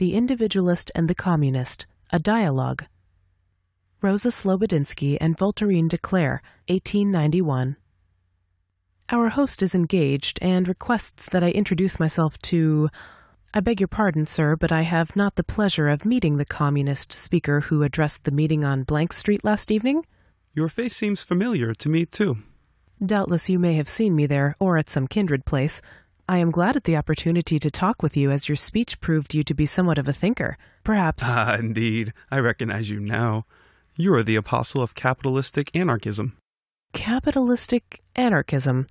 The Individualist and the Communist, a Dialogue. Rosa Slobodinsky and Voltairine de 1891. Our host is engaged and requests that I introduce myself to. I beg your pardon, sir, but I have not the pleasure of meeting the communist speaker who addressed the meeting on Blank Street last evening. Your face seems familiar to me, too. Doubtless you may have seen me there, or at some kindred place. I am glad at the opportunity to talk with you as your speech proved you to be somewhat of a thinker. Perhaps. Ah, indeed. I recognize you now. You are the apostle of capitalistic anarchism. Capitalistic anarchism?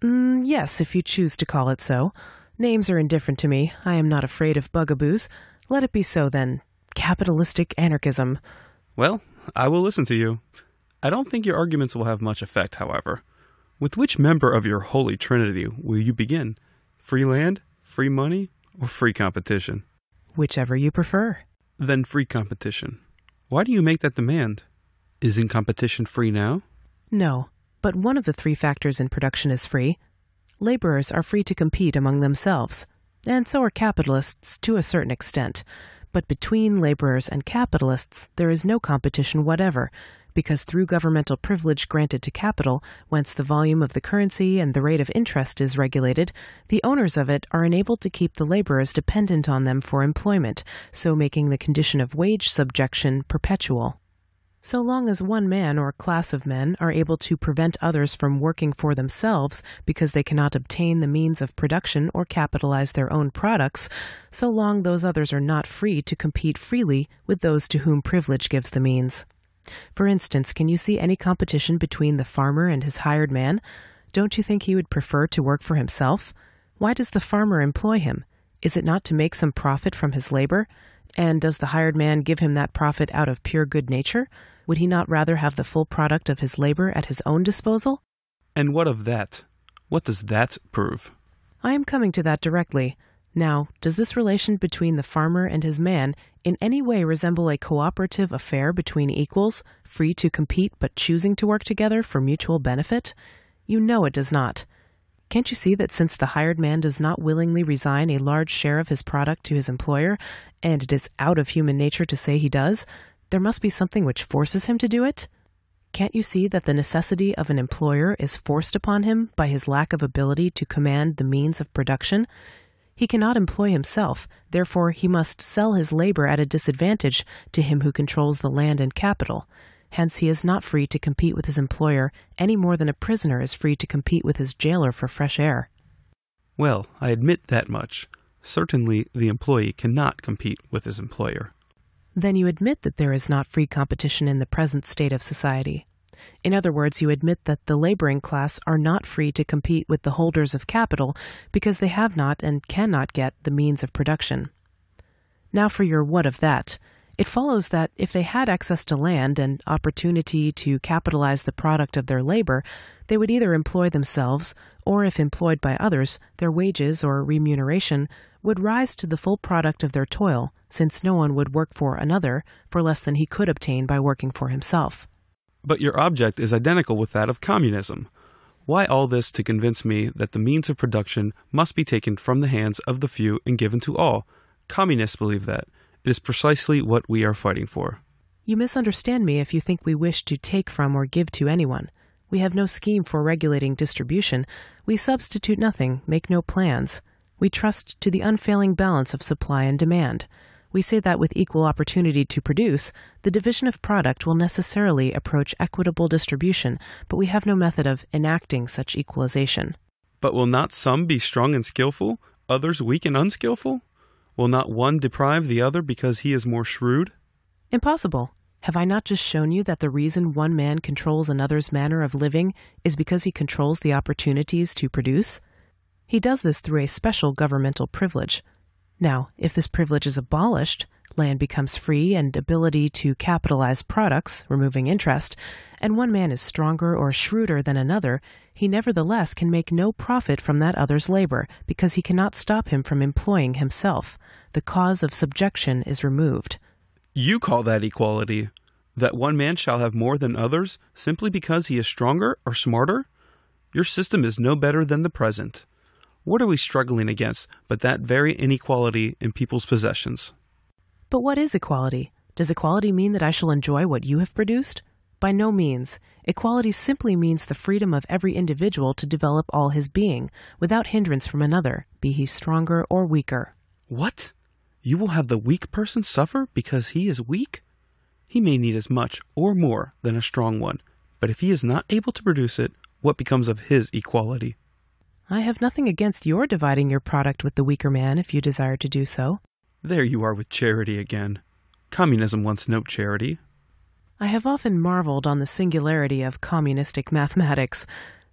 Mm, yes, if you choose to call it so. Names are indifferent to me. I am not afraid of bugaboos. Let it be so then. Capitalistic anarchism. Well, I will listen to you. I don't think your arguments will have much effect, however. With which member of your Holy Trinity will you begin? Free land, free money, or free competition? Whichever you prefer. Then free competition. Why do you make that demand? Isn't competition free now? No, but one of the three factors in production is free. Laborers are free to compete among themselves, and so are capitalists to a certain extent. But between laborers and capitalists, there is no competition whatever, because through governmental privilege granted to capital, whence the volume of the currency and the rate of interest is regulated, the owners of it are enabled to keep the laborers dependent on them for employment, so making the condition of wage subjection perpetual. So long as one man or class of men are able to prevent others from working for themselves because they cannot obtain the means of production or capitalize their own products, so long those others are not free to compete freely with those to whom privilege gives the means. For instance, can you see any competition between the farmer and his hired man? Don't you think he would prefer to work for himself? Why does the farmer employ him? Is it not to make some profit from his labor? And does the hired man give him that profit out of pure good nature? Would he not rather have the full product of his labor at his own disposal? And what of that? What does that prove? I am coming to that directly. Now, does this relation between the farmer and his man in any way resemble a cooperative affair between equals, free to compete but choosing to work together for mutual benefit? You know it does not. Can't you see that since the hired man does not willingly resign a large share of his product to his employer, and it is out of human nature to say he does, there must be something which forces him to do it? Can't you see that the necessity of an employer is forced upon him by his lack of ability to command the means of production? He cannot employ himself, therefore he must sell his labor at a disadvantage to him who controls the land and capital. Hence he is not free to compete with his employer any more than a prisoner is free to compete with his jailer for fresh air. Well, I admit that much. Certainly the employee cannot compete with his employer. Then you admit that there is not free competition in the present state of society. In other words, you admit that the laboring class are not free to compete with the holders of capital because they have not and cannot get the means of production. Now for your what of that. It follows that if they had access to land and opportunity to capitalize the product of their labor, they would either employ themselves, or if employed by others, their wages or remuneration would rise to the full product of their toil, since no one would work for another for less than he could obtain by working for himself. But your object is identical with that of communism. Why all this to convince me that the means of production must be taken from the hands of the few and given to all? Communists believe that. It is precisely what we are fighting for. You misunderstand me if you think we wish to take from or give to anyone. We have no scheme for regulating distribution. We substitute nothing, make no plans. We trust to the unfailing balance of supply and demand we say that with equal opportunity to produce, the division of product will necessarily approach equitable distribution, but we have no method of enacting such equalization. But will not some be strong and skilful, others weak and unskilful? Will not one deprive the other because he is more shrewd? Impossible. Have I not just shown you that the reason one man controls another's manner of living is because he controls the opportunities to produce? He does this through a special governmental privilege, now, if this privilege is abolished, land becomes free and ability to capitalize products, removing interest, and one man is stronger or shrewder than another, he nevertheless can make no profit from that other's labor, because he cannot stop him from employing himself. The cause of subjection is removed. You call that equality? That one man shall have more than others simply because he is stronger or smarter? Your system is no better than the present. What are we struggling against but that very inequality in people's possessions? But what is equality? Does equality mean that I shall enjoy what you have produced? By no means. Equality simply means the freedom of every individual to develop all his being, without hindrance from another, be he stronger or weaker. What? You will have the weak person suffer because he is weak? He may need as much or more than a strong one, but if he is not able to produce it, what becomes of his equality? I have nothing against your dividing your product with the weaker man if you desire to do so. There you are with charity again. Communism wants no charity. I have often marveled on the singularity of communistic mathematics.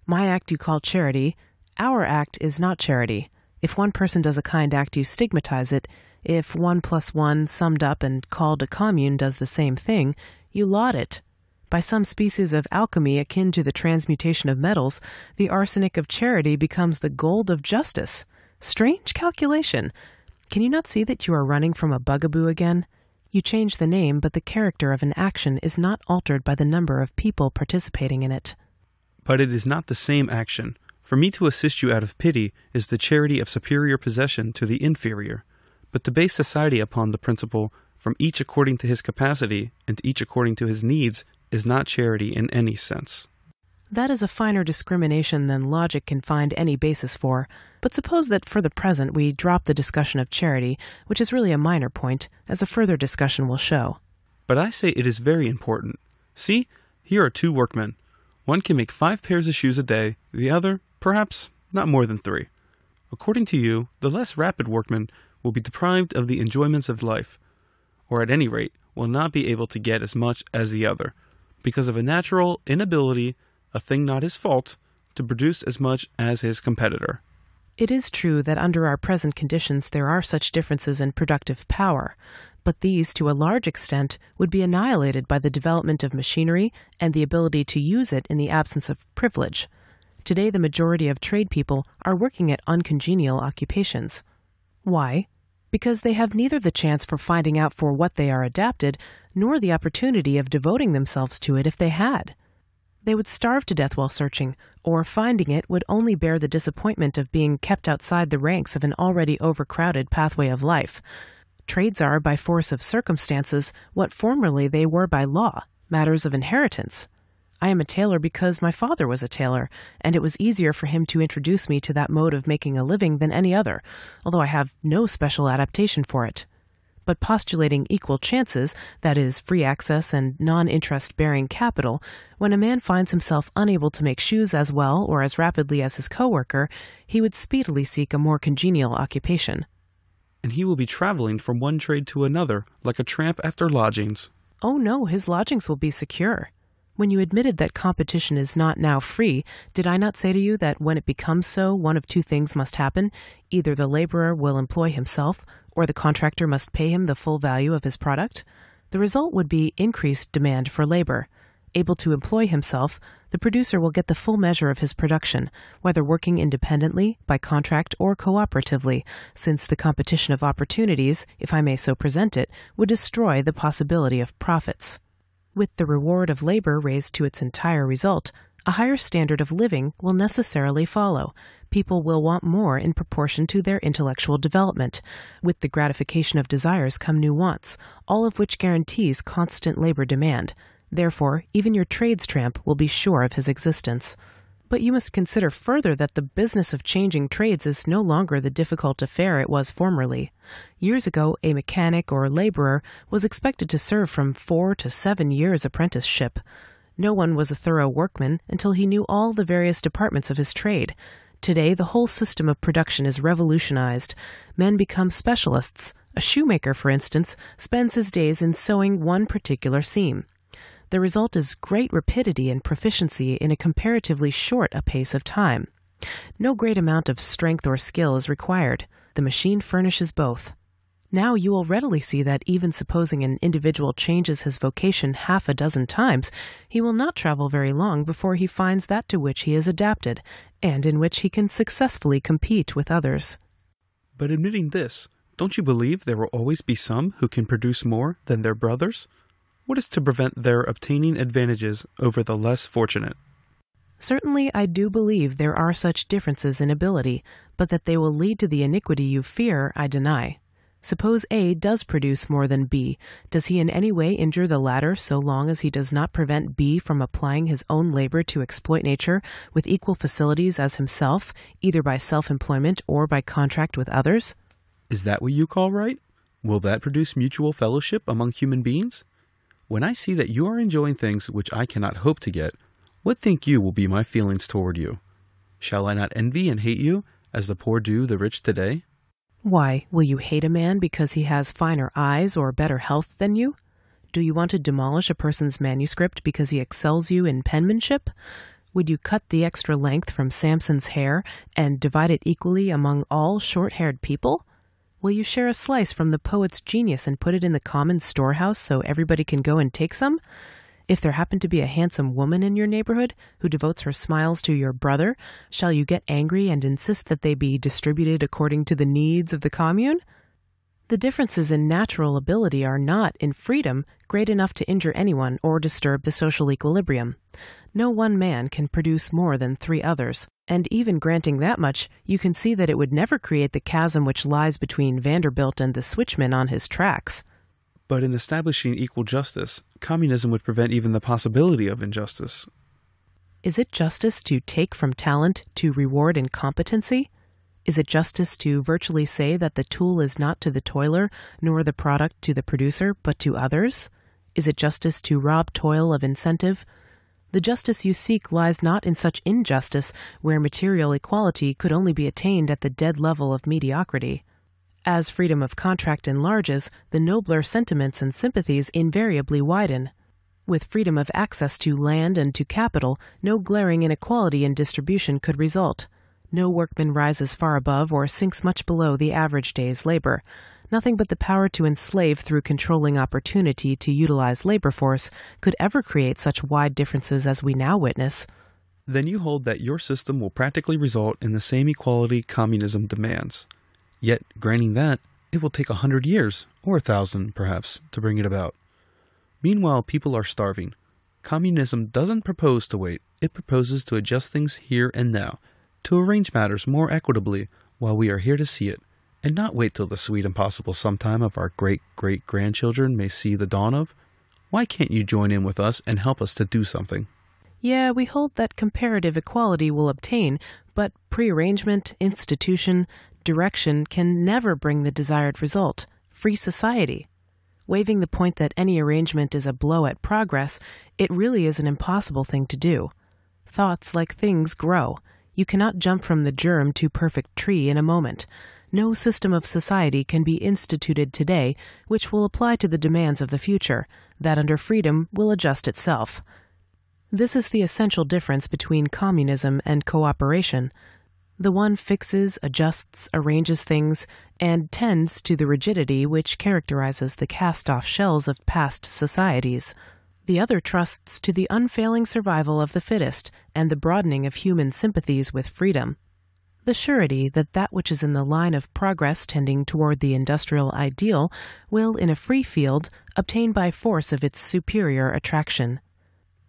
My act you call charity, our act is not charity. If one person does a kind act, you stigmatize it. If one plus one summed up and called a commune does the same thing, you laud it. By some species of alchemy akin to the transmutation of metals, the arsenic of charity becomes the gold of justice. Strange calculation. Can you not see that you are running from a bugaboo again? You change the name, but the character of an action is not altered by the number of people participating in it. But it is not the same action. For me to assist you out of pity is the charity of superior possession to the inferior. But to base society upon the principle, from each according to his capacity, and each according to his needs, is not charity in any sense. That is a finer discrimination than logic can find any basis for. But suppose that for the present we drop the discussion of charity, which is really a minor point, as a further discussion will show. But I say it is very important. See, here are two workmen. One can make five pairs of shoes a day, the other, perhaps, not more than three. According to you, the less rapid workman will be deprived of the enjoyments of life, or at any rate, will not be able to get as much as the other because of a natural inability, a thing not his fault, to produce as much as his competitor. It is true that under our present conditions there are such differences in productive power, but these, to a large extent, would be annihilated by the development of machinery and the ability to use it in the absence of privilege. Today, the majority of trade people are working at uncongenial occupations. Why? because they have neither the chance for finding out for what they are adapted nor the opportunity of devoting themselves to it if they had. They would starve to death while searching, or finding it would only bear the disappointment of being kept outside the ranks of an already overcrowded pathway of life. Trades are, by force of circumstances, what formerly they were by law, matters of inheritance. I am a tailor because my father was a tailor, and it was easier for him to introduce me to that mode of making a living than any other, although I have no special adaptation for it. But postulating equal chances, that is, free access and non interest bearing capital, when a man finds himself unable to make shoes as well or as rapidly as his co-worker, he would speedily seek a more congenial occupation and he will be traveling from one trade to another like a tramp after lodgings. Oh no, his lodgings will be secure. When you admitted that competition is not now free, did I not say to you that when it becomes so, one of two things must happen? Either the laborer will employ himself, or the contractor must pay him the full value of his product? The result would be increased demand for labor. Able to employ himself, the producer will get the full measure of his production, whether working independently, by contract, or cooperatively, since the competition of opportunities, if I may so present it, would destroy the possibility of profits. With the reward of labor raised to its entire result, a higher standard of living will necessarily follow. People will want more in proportion to their intellectual development. With the gratification of desires come new wants, all of which guarantees constant labor demand. Therefore, even your trades tramp will be sure of his existence. But you must consider further that the business of changing trades is no longer the difficult affair it was formerly. Years ago, a mechanic or laborer was expected to serve from four to seven years' apprenticeship. No one was a thorough workman until he knew all the various departments of his trade. Today, the whole system of production is revolutionized. Men become specialists. A shoemaker, for instance, spends his days in sewing one particular seam. The result is great rapidity and proficiency in a comparatively short a pace of time. No great amount of strength or skill is required. The machine furnishes both. Now you will readily see that even supposing an individual changes his vocation half a dozen times, he will not travel very long before he finds that to which he is adapted, and in which he can successfully compete with others. But admitting this, don't you believe there will always be some who can produce more than their brothers? What is to prevent their obtaining advantages over the less fortunate? Certainly, I do believe there are such differences in ability, but that they will lead to the iniquity you fear, I deny. Suppose A does produce more than B, does he in any way injure the latter so long as he does not prevent B from applying his own labor to exploit nature with equal facilities as himself, either by self employment or by contract with others? Is that what you call right? Will that produce mutual fellowship among human beings? When I see that you are enjoying things which I cannot hope to get, what think you will be my feelings toward you? Shall I not envy and hate you, as the poor do the rich today? Why, will you hate a man because he has finer eyes or better health than you? Do you want to demolish a person's manuscript because he excels you in penmanship? Would you cut the extra length from Samson's hair and divide it equally among all short haired people? Will you share a slice from the poet's genius and put it in the common storehouse so everybody can go and take some? If there happen to be a handsome woman in your neighborhood who devotes her smiles to your brother, shall you get angry and insist that they be distributed according to the needs of the commune? The differences in natural ability are not, in freedom, great enough to injure anyone or disturb the social equilibrium no one man can produce more than three others, and even granting that much, you can see that it would never create the chasm which lies between Vanderbilt and the switchman on his tracks. But in establishing equal justice, communism would prevent even the possibility of injustice. Is it justice to take from talent to reward incompetency? Is it justice to virtually say that the tool is not to the toiler, nor the product to the producer, but to others? Is it justice to rob toil of incentive, the justice you seek lies not in such injustice where material equality could only be attained at the dead level of mediocrity. As freedom of contract enlarges, the nobler sentiments and sympathies invariably widen. With freedom of access to land and to capital, no glaring inequality in distribution could result. No workman rises far above or sinks much below the average day's labor nothing but the power to enslave through controlling opportunity to utilize labor force could ever create such wide differences as we now witness. Then you hold that your system will practically result in the same equality communism demands. Yet, granting that, it will take a hundred years, or a thousand, perhaps, to bring it about. Meanwhile, people are starving. Communism doesn't propose to wait, it proposes to adjust things here and now, to arrange matters more equitably while we are here to see it and not wait till the sweet impossible sometime of our great great grandchildren may see the dawn of? Why can't you join in with us and help us to do something? Yeah, we hold that comparative equality will obtain, but prearrangement, institution, direction can never bring the desired result free society. Waiving the point that any arrangement is a blow at progress, it really is an impossible thing to do. Thoughts, like things, grow. You cannot jump from the germ to perfect tree in a moment no system of society can be instituted today which will apply to the demands of the future, that under freedom will adjust itself. This is the essential difference between communism and cooperation. The one fixes, adjusts, arranges things, and tends to the rigidity which characterizes the cast off shells of past societies. The other trusts to the unfailing survival of the fittest and the broadening of human sympathies with freedom the surety that that which is in the line of progress tending toward the industrial ideal will, in a free field, obtain by force of its superior attraction.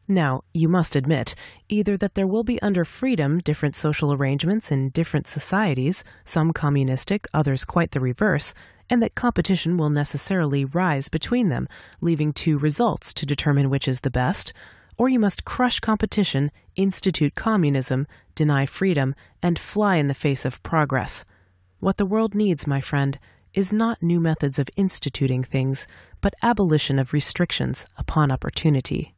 Now, you must admit either that there will be under freedom different social arrangements in different societies, some communistic, others quite the reverse, and that competition will necessarily rise between them, leaving two results to determine which is the best or you must crush competition, institute communism, deny freedom, and fly in the face of progress. What the world needs, my friend, is not new methods of instituting things, but abolition of restrictions upon opportunity.